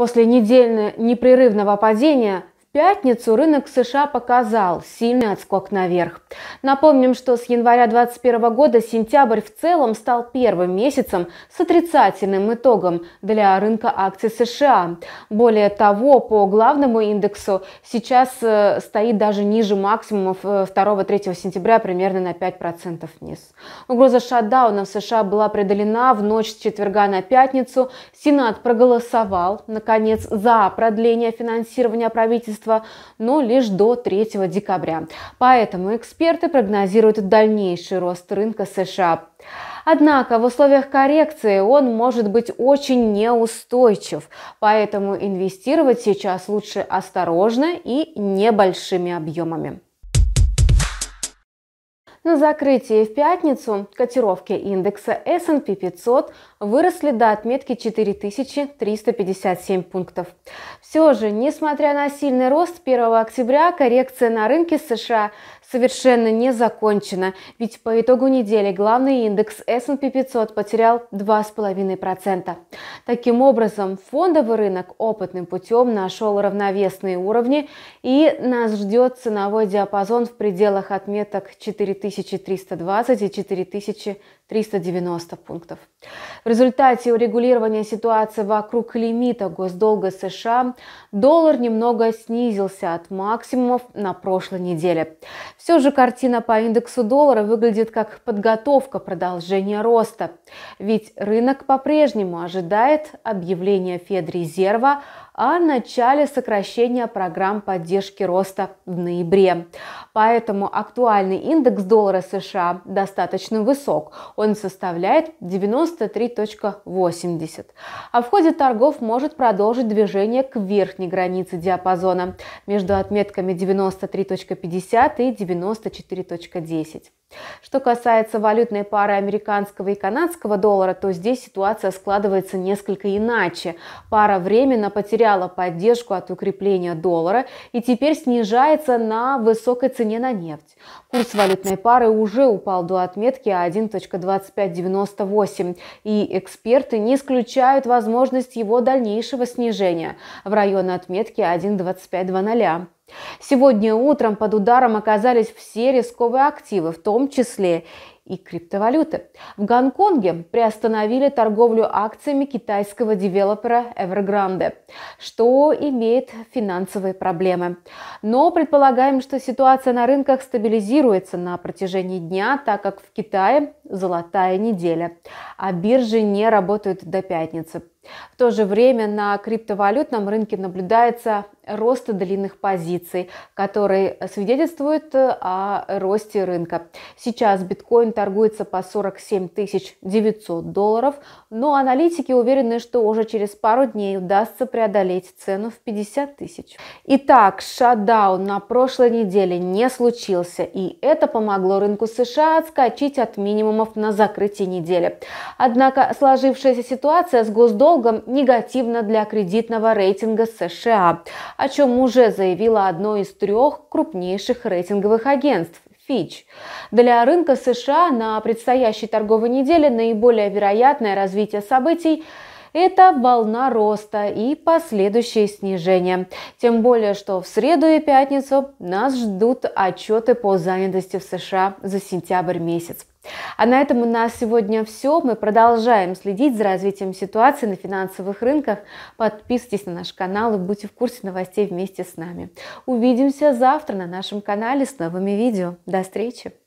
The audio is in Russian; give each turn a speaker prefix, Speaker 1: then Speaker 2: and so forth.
Speaker 1: После недельного непрерывного падения пятницу рынок США показал сильный отскок наверх. Напомним, что с января 2021 года сентябрь в целом стал первым месяцем с отрицательным итогом для рынка акций США. Более того, по главному индексу сейчас э, стоит даже ниже максимумов 2-3 э, сентября примерно на 5% вниз. Угроза шатдауна в США была преодолена в ночь с четверга на пятницу. Сенат проголосовал, наконец, за продление финансирования правительства правительства, но лишь до 3 декабря. Поэтому эксперты прогнозируют дальнейший рост рынка США. Однако в условиях коррекции он может быть очень неустойчив, поэтому инвестировать сейчас лучше осторожно и небольшими объемами. На закрытии в пятницу котировки индекса S&P 500 выросли до отметки 4357 пунктов. Все же, несмотря на сильный рост 1 октября, коррекция на рынке США совершенно не закончена, ведь по итогу недели главный индекс S&P 500 потерял 2,5%. Таким образом, фондовый рынок опытным путем нашел равновесные уровни и нас ждет ценовой диапазон в пределах отметок 4320 и 4300. 390 пунктов. В результате урегулирования ситуации вокруг лимита госдолга США доллар немного снизился от максимумов на прошлой неделе. Все же картина по индексу доллара выглядит как подготовка продолжения роста. Ведь рынок по-прежнему ожидает объявления Федрезерва о начале сокращения программ поддержки роста в ноябре. Поэтому актуальный индекс доллара США достаточно высок. Он составляет 93.80. А в ходе торгов может продолжить движение к верхней границе диапазона между отметками 93.50 и 94.10. Что касается валютной пары американского и канадского доллара, то здесь ситуация складывается несколько иначе. Пара временно потеряла поддержку от укрепления доллара и теперь снижается на высокой цене на нефть. Курс валютной пары уже упал до отметки 1.2598, и эксперты не исключают возможность его дальнейшего снижения в район отметки 1.2500. Сегодня утром под ударом оказались все рисковые активы, в том числе и криптовалюты. В Гонконге приостановили торговлю акциями китайского девелопера Evergrande, что имеет финансовые проблемы. Но предполагаем, что ситуация на рынках стабилизируется на протяжении дня, так как в Китае золотая неделя, а биржи не работают до пятницы. В то же время на криптовалютном рынке наблюдается роста длинных позиций, который свидетельствует э, о росте рынка. Сейчас биткоин торгуется по 47 900 долларов, но аналитики уверены, что уже через пару дней удастся преодолеть цену в 50 тысяч. Итак, шатдаун на прошлой неделе не случился, и это помогло рынку США отскочить от минимумов на закрытии недели. Однако сложившаяся ситуация с госдолгом негативна для кредитного рейтинга США о чем уже заявило одно из трех крупнейших рейтинговых агентств Fitch. Для рынка США на предстоящей торговой неделе наиболее вероятное развитие событий это волна роста и последующее снижение. Тем более, что в среду и пятницу нас ждут отчеты по занятости в США за сентябрь месяц. А на этом у нас сегодня все. Мы продолжаем следить за развитием ситуации на финансовых рынках. Подписывайтесь на наш канал и будьте в курсе новостей вместе с нами. Увидимся завтра на нашем канале с новыми видео. До встречи!